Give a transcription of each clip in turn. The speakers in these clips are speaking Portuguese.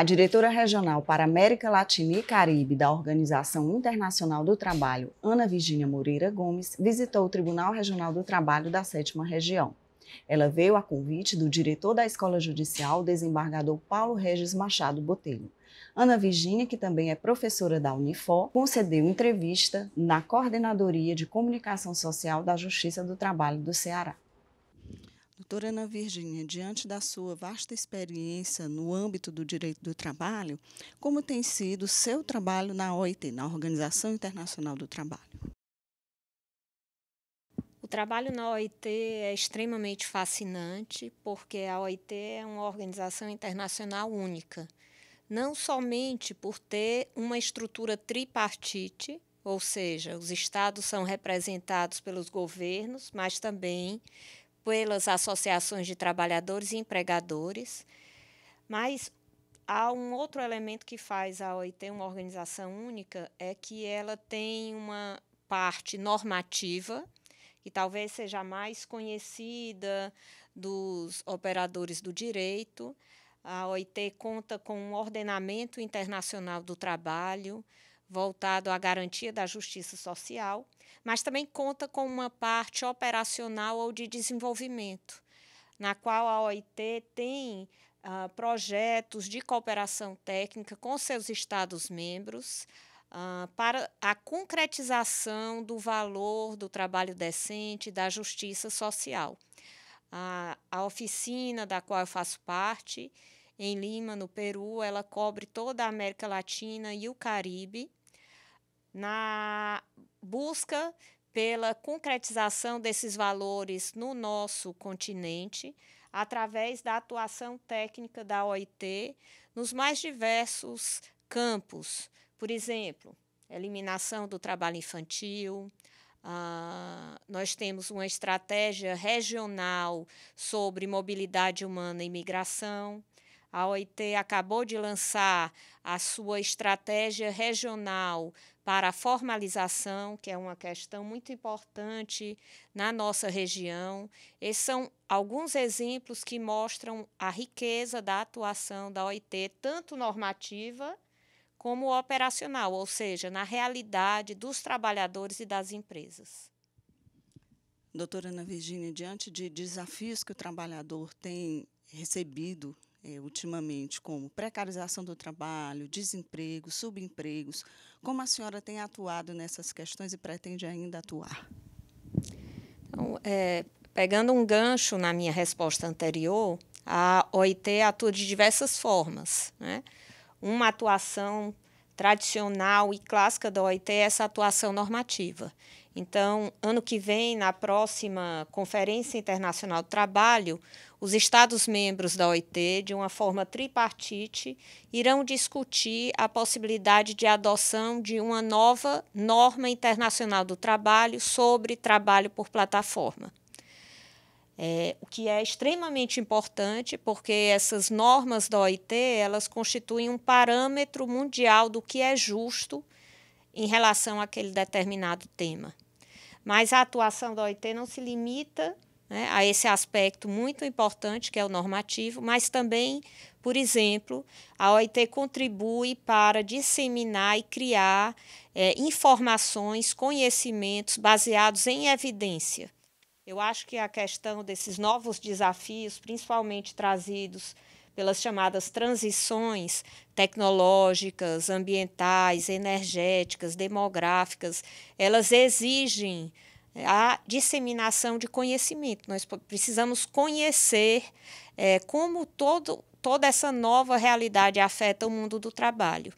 A diretora regional para América Latina e Caribe da Organização Internacional do Trabalho, Ana Virginia Moreira Gomes, visitou o Tribunal Regional do Trabalho da Sétima Região. Ela veio a convite do diretor da Escola Judicial, desembargador Paulo Regis Machado Botelho. Ana Virginia, que também é professora da Unifor, concedeu entrevista na Coordenadoria de Comunicação Social da Justiça do Trabalho do Ceará. Doutora Ana Virgínia, diante da sua vasta experiência no âmbito do direito do trabalho, como tem sido o seu trabalho na OIT, na Organização Internacional do Trabalho? O trabalho na OIT é extremamente fascinante, porque a OIT é uma organização internacional única, não somente por ter uma estrutura tripartite, ou seja, os estados são representados pelos governos, mas também pelas associações de trabalhadores e empregadores, mas há um outro elemento que faz a OIT uma organização única é que ela tem uma parte normativa que talvez seja mais conhecida dos operadores do direito. A OIT conta com um ordenamento internacional do trabalho, voltado à garantia da justiça social, mas também conta com uma parte operacional ou de desenvolvimento, na qual a OIT tem uh, projetos de cooperação técnica com seus Estados-membros. Uh, ah, para a concretização do valor do trabalho decente da justiça social. A, a oficina da qual eu faço parte, em Lima, no Peru, ela cobre toda a América Latina e o Caribe, na busca pela concretização desses valores no nosso continente, através da atuação técnica da OIT nos mais diversos campos. Por exemplo, eliminação do trabalho infantil, Uh, nós temos uma estratégia regional sobre mobilidade humana e migração. A OIT acabou de lançar a sua estratégia regional para a formalização, que é uma questão muito importante na nossa região. Esses são alguns exemplos que mostram a riqueza da atuação da OIT, tanto normativa como operacional, ou seja, na realidade dos trabalhadores e das empresas. Doutora Ana Virginia, diante de desafios que o trabalhador tem recebido é, ultimamente, como precarização do trabalho, desemprego, subempregos. Como a senhora tem atuado nessas questões e pretende ainda atuar? Então, é, pegando um gancho na minha resposta anterior, a OIT atua de diversas formas. Né? Uma atuação tradicional e clássica da OIT é essa atuação normativa. Então, ano que vem, na próxima Conferência Internacional do Trabalho, os Estados-membros da OIT, de uma forma tripartite, irão discutir a possibilidade de adoção de uma nova norma internacional do trabalho sobre trabalho por plataforma. É, o que é extremamente importante, porque essas normas da OIT elas constituem um parâmetro mundial do que é justo em relação àquele determinado tema. Mas a atuação da OIT não se limita né, a esse aspecto muito importante, que é o normativo, mas também, por exemplo, a OIT contribui para disseminar e criar é, informações, conhecimentos baseados em evidência. Eu acho que a questão desses novos desafios, principalmente trazidos pelas chamadas transições tecnológicas, ambientais, energéticas, demográficas, elas exigem eh, a disseminação de conhecimento. Nós precisamos conhecer é, como todo, toda essa nova realidade afeta o mundo do trabalho.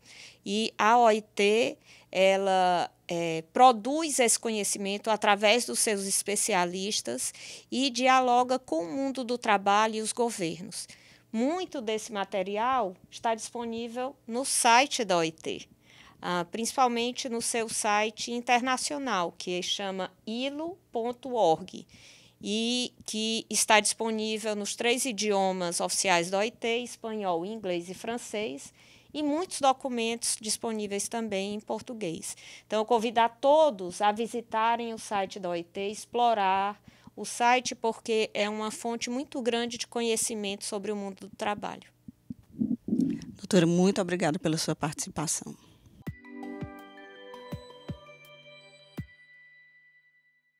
E a OIT ela é, produz esse conhecimento através dos seus especialistas e dialoga com o mundo do trabalho e os governos. Muito desse material está disponível no site da OIT, ah, principalmente no seu site internacional, que chama ilo.org, e que está disponível nos três idiomas oficiais da OIT: espanhol, inglês e francês, e muitos documentos disponíveis também em português. Então, eu convido a todos a visitarem o site da OIT, explorar o site porque é uma fonte muito grande de conhecimento sobre o mundo do trabalho. Doutora, muito obrigada pela sua participação.